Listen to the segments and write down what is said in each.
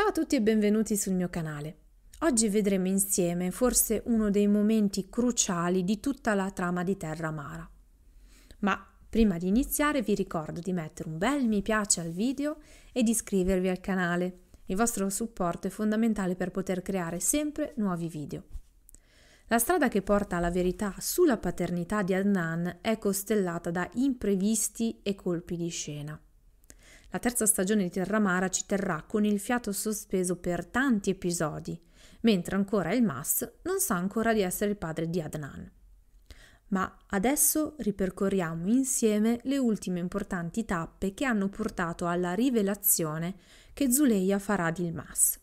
Ciao a tutti e benvenuti sul mio canale. Oggi vedremo insieme forse uno dei momenti cruciali di tutta la trama di Terra Mara. Ma prima di iniziare vi ricordo di mettere un bel mi piace al video e di iscrivervi al canale. Il vostro supporto è fondamentale per poter creare sempre nuovi video. La strada che porta alla verità sulla paternità di Adnan è costellata da imprevisti e colpi di scena. La terza stagione di Terramara ci terrà con il fiato sospeso per tanti episodi, mentre ancora il Mas non sa ancora di essere il padre di Adnan. Ma adesso ripercorriamo insieme le ultime importanti tappe che hanno portato alla rivelazione che Zuleia farà di il Mas.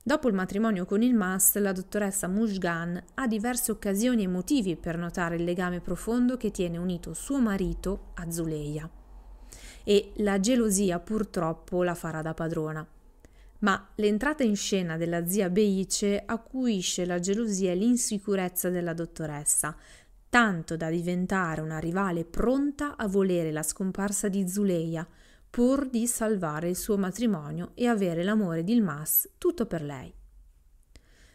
Dopo il matrimonio con il Mas, la dottoressa Mushgan ha diverse occasioni e motivi per notare il legame profondo che tiene unito suo marito a Zuleia e la gelosia purtroppo la farà da padrona. Ma l'entrata in scena della zia Beice acuisce la gelosia e l'insicurezza della dottoressa, tanto da diventare una rivale pronta a volere la scomparsa di Zuleia, pur di salvare il suo matrimonio e avere l'amore di Ilmas tutto per lei.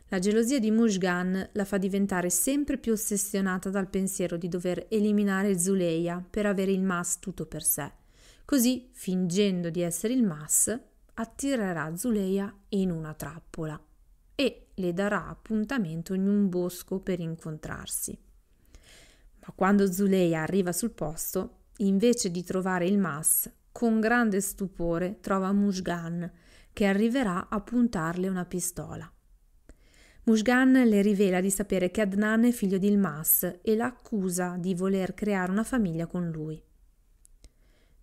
La gelosia di Mushgan la fa diventare sempre più ossessionata dal pensiero di dover eliminare Zuleia per avere Ilmas tutto per sé Così, fingendo di essere il Mas, attirerà Zuleia in una trappola e le darà appuntamento in un bosco per incontrarsi. Ma quando Zuleia arriva sul posto, invece di trovare il Mas, con grande stupore trova Mushgan, che arriverà a puntarle una pistola. Mushgan le rivela di sapere che Adnan è figlio di Ilmas e la accusa di voler creare una famiglia con lui.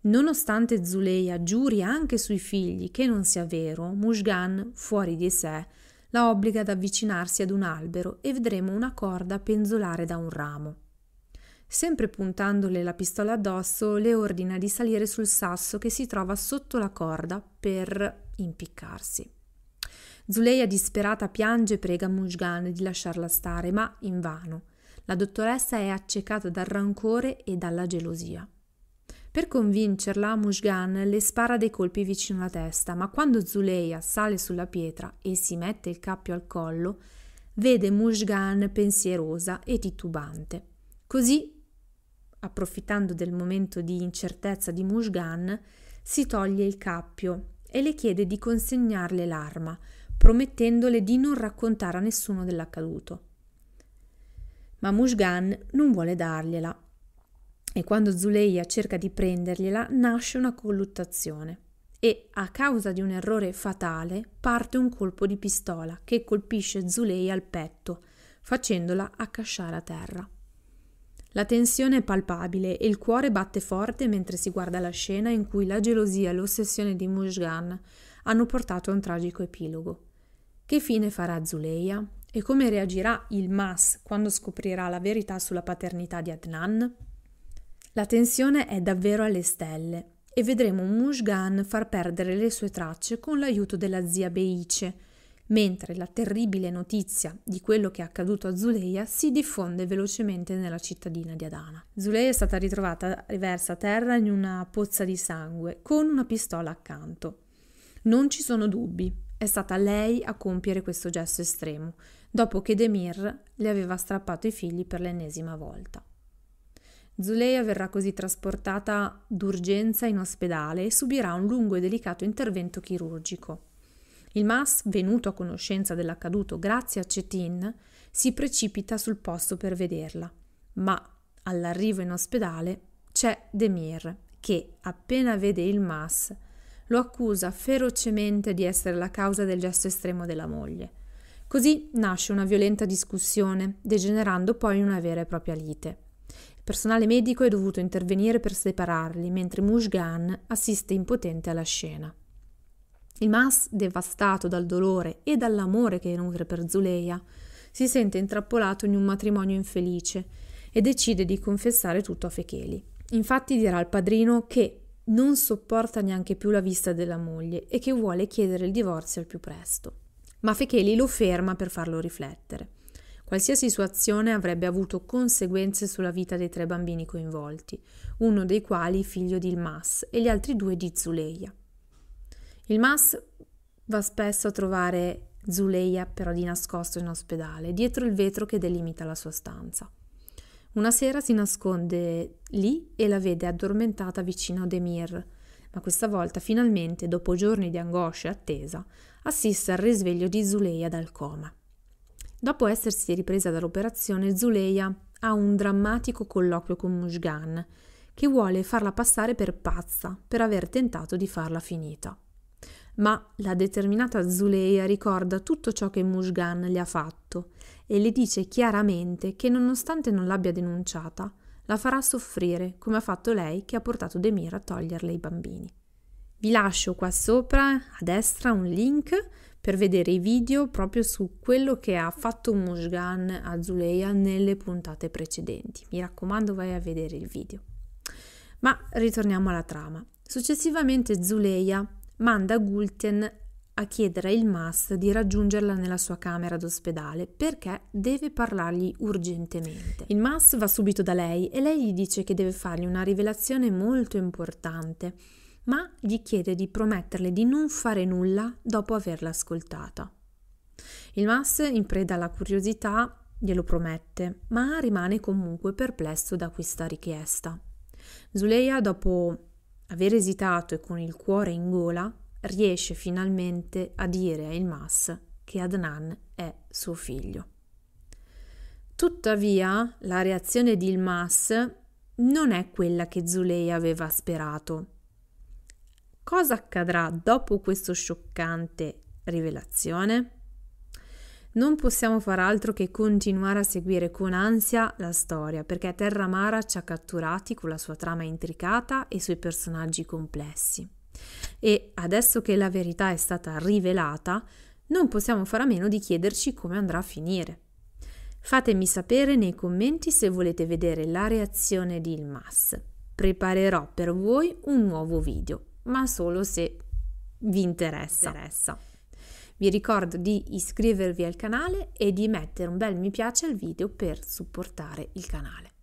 Nonostante Zuleia giuri anche sui figli che non sia vero, Mushgan, fuori di sé, la obbliga ad avvicinarsi ad un albero e vedremo una corda penzolare da un ramo. Sempre puntandole la pistola addosso, le ordina di salire sul sasso che si trova sotto la corda per impiccarsi. Zuleia disperata piange e prega Mushgan di lasciarla stare, ma invano. La dottoressa è accecata dal rancore e dalla gelosia. Per convincerla, Mushgan le spara dei colpi vicino alla testa, ma quando Zuleia sale sulla pietra e si mette il cappio al collo, vede Mushgan pensierosa e titubante. Così, approfittando del momento di incertezza di Mushgan, si toglie il cappio e le chiede di consegnarle l'arma, promettendole di non raccontare a nessuno dell'accaduto. Ma Mushgan non vuole dargliela e quando Zuleia cerca di prendergliela nasce una colluttazione e a causa di un errore fatale parte un colpo di pistola che colpisce Zuleia al petto, facendola accasciare a terra. La tensione è palpabile e il cuore batte forte mentre si guarda la scena in cui la gelosia e l'ossessione di Mushgan hanno portato a un tragico epilogo. Che fine farà Zuleia? E come reagirà il Mas quando scoprirà la verità sulla paternità di Adnan? La tensione è davvero alle stelle e vedremo Mushgan far perdere le sue tracce con l'aiuto della zia Beice, mentre la terribile notizia di quello che è accaduto a Zuleia si diffonde velocemente nella cittadina di Adana. Zuleia è stata ritrovata riversa a terra in una pozza di sangue con una pistola accanto. Non ci sono dubbi, è stata lei a compiere questo gesto estremo, dopo che Demir le aveva strappato i figli per l'ennesima volta. Zuleia verrà così trasportata d'urgenza in ospedale e subirà un lungo e delicato intervento chirurgico. Il Mas, venuto a conoscenza dell'accaduto grazie a Cetin, si precipita sul posto per vederla, ma all'arrivo in ospedale c'è Demir che, appena vede il Mas, lo accusa ferocemente di essere la causa del gesto estremo della moglie. Così nasce una violenta discussione, degenerando poi in una vera e propria lite personale medico è dovuto intervenire per separarli, mentre Mushgan assiste impotente alla scena. Il Mas, devastato dal dolore e dall'amore che nutre per Zuleia, si sente intrappolato in un matrimonio infelice e decide di confessare tutto a Fecheli. Infatti dirà al padrino che non sopporta neanche più la vista della moglie e che vuole chiedere il divorzio al più presto. Ma Fecheli lo ferma per farlo riflettere. Qualsiasi sua azione avrebbe avuto conseguenze sulla vita dei tre bambini coinvolti, uno dei quali figlio di Ilmas e gli altri due di Zuleia. Ilmas va spesso a trovare Zuleia però di nascosto in ospedale, dietro il vetro che delimita la sua stanza. Una sera si nasconde lì e la vede addormentata vicino ad Emir, ma questa volta finalmente, dopo giorni di angoscia e attesa, assiste al risveglio di Zuleia dal coma. Dopo essersi ripresa dall'operazione, Zuleia ha un drammatico colloquio con Mushgan, che vuole farla passare per pazza per aver tentato di farla finita. Ma la determinata Zuleia ricorda tutto ciò che Mushgan le ha fatto e le dice chiaramente che nonostante non l'abbia denunciata, la farà soffrire come ha fatto lei che ha portato Demir a toglierle i bambini. Vi lascio qua sopra a destra un link per vedere i video proprio su quello che ha fatto Mushgan a Zuleya nelle puntate precedenti. Mi raccomando, vai a vedere il video. Ma ritorniamo alla trama. Successivamente Zuleya manda Gulten a chiedere a Mas di raggiungerla nella sua camera d'ospedale perché deve parlargli urgentemente. Il Mas va subito da lei e lei gli dice che deve fargli una rivelazione molto importante ma gli chiede di prometterle di non fare nulla dopo averla ascoltata. Il Mas, in preda alla curiosità, glielo promette, ma rimane comunque perplesso da questa richiesta. Zuleia, dopo aver esitato e con il cuore in gola, riesce finalmente a dire a Il Mas che Adnan è suo figlio. Tuttavia, la reazione di Ilmas non è quella che Zuleia aveva sperato. Cosa accadrà dopo questa scioccante rivelazione? Non possiamo far altro che continuare a seguire con ansia la storia, perché Terra Mara ci ha catturati con la sua trama intricata e i suoi personaggi complessi. E adesso che la verità è stata rivelata, non possiamo fare a meno di chiederci come andrà a finire. Fatemi sapere nei commenti se volete vedere la reazione di Ilmas. Preparerò per voi un nuovo video ma solo se vi interessa. interessa. Vi ricordo di iscrivervi al canale e di mettere un bel mi piace al video per supportare il canale.